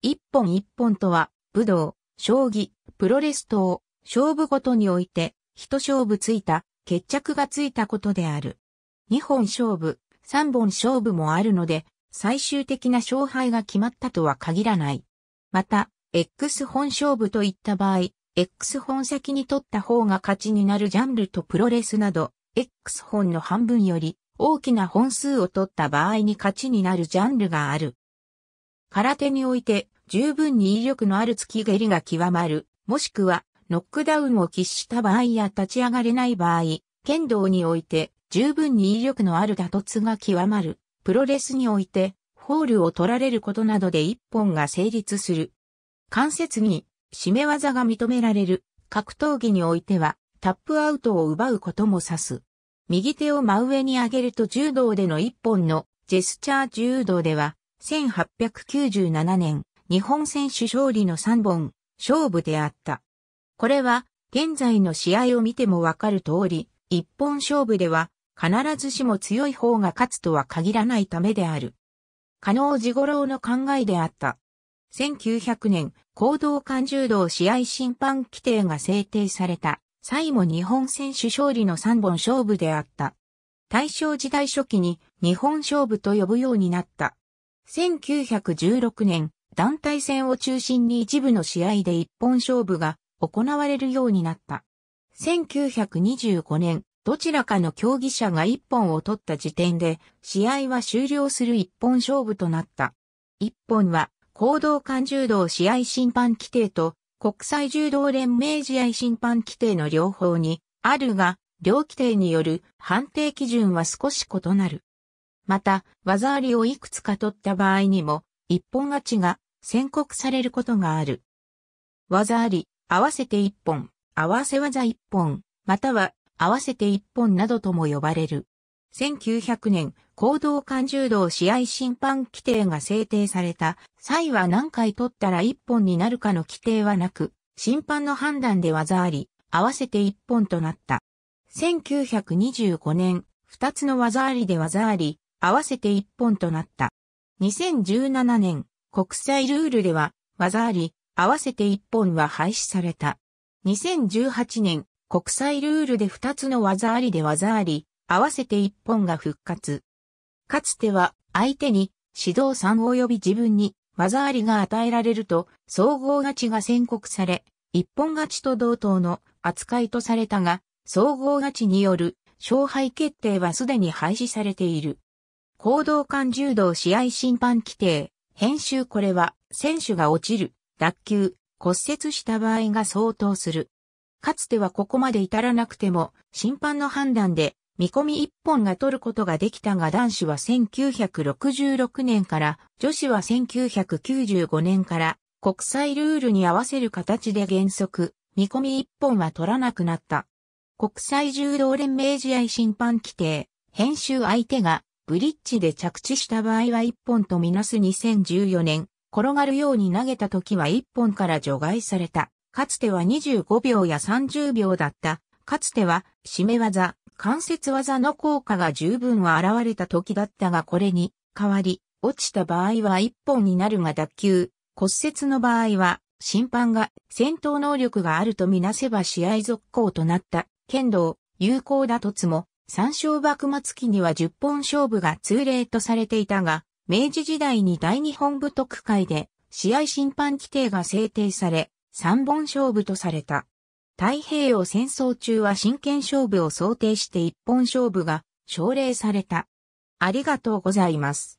一本一本とは、武道、将棋、プロレス等、勝負ごとにおいて、一勝負ついた、決着がついたことである。二本勝負、三本勝負もあるので、最終的な勝敗が決まったとは限らない。また、X 本勝負といった場合、X 本先に取った方が勝ちになるジャンルとプロレスなど、X 本の半分より大きな本数を取った場合に勝ちになるジャンルがある。空手において十分に威力のある突き蹴りが極まる、もしくはノックダウンを喫した場合や立ち上がれない場合、剣道において十分に威力のある打突が極まる、プロレスにおいてホールを取られることなどで一本が成立する。関節に締め技が認められる、格闘技においてはタップアウトを奪うことも指す。右手を真上に上げると柔道での一本のジェスチャー柔道では1897年、日本選手勝利の3本、勝負であった。これは、現在の試合を見てもわかる通り、一本勝負では、必ずしも強い方が勝つとは限らないためである。加納治五郎の考えであった。1900年、行動感柔道試合審判規定が制定された、際も日本選手勝利の3本勝負であった。大正時代初期に日本勝負と呼ぶようになった。1916年、団体戦を中心に一部の試合で一本勝負が行われるようになった。1925年、どちらかの競技者が一本を取った時点で、試合は終了する一本勝負となった。一本は、行動間柔道試合審判規定と、国際柔道連盟試合審判規定の両方に、あるが、両規定による判定基準は少し異なる。また、技ありをいくつか取った場合にも、一本勝ちが宣告されることがある。技あり、合わせて一本、合わせ技一本、または合わせて一本などとも呼ばれる。1900年、行動感柔道試合審判規定が制定された際は何回取ったら一本になるかの規定はなく、審判の判断で技あり、合わせて一本となった。1925年、二つの技ありで技あり、合わせて1本となった。2017年、国際ルールでは、技あり、合わせて1本は廃止された。2018年、国際ルールで2つの技ありで技あり、合わせて1本が復活。かつては、相手に、指導3及び自分に、技ありが与えられると、総合勝ちが宣告され、一本勝ちと同等の扱いとされたが、総合勝ちによる勝敗決定はすでに廃止されている。行動間柔道試合審判規定、編集これは、選手が落ちる、脱臼、骨折した場合が相当する。かつてはここまで至らなくても、審判の判断で、見込み一本が取ることができたが男子は1966年から、女子は1995年から、国際ルールに合わせる形で原則、見込み一本は取らなくなった。国際柔道連盟試合審判規定、編集相手がブリッジで着地した場合は1本とみなす2014年、転がるように投げた時は1本から除外された。かつては25秒や30秒だった。かつては、締め技、関節技の効果が十分は現れた時だったがこれに、変わり、落ちた場合は1本になるが脱臼、骨折の場合は、審判が戦闘能力があるとみなせば試合続行となった。剣道、有効打突も、三章幕末期には十本勝負が通例とされていたが、明治時代に大日本部特会で試合審判規定が制定され、三本勝負とされた。太平洋戦争中は真剣勝負を想定して一本勝負が奨励された。ありがとうございます。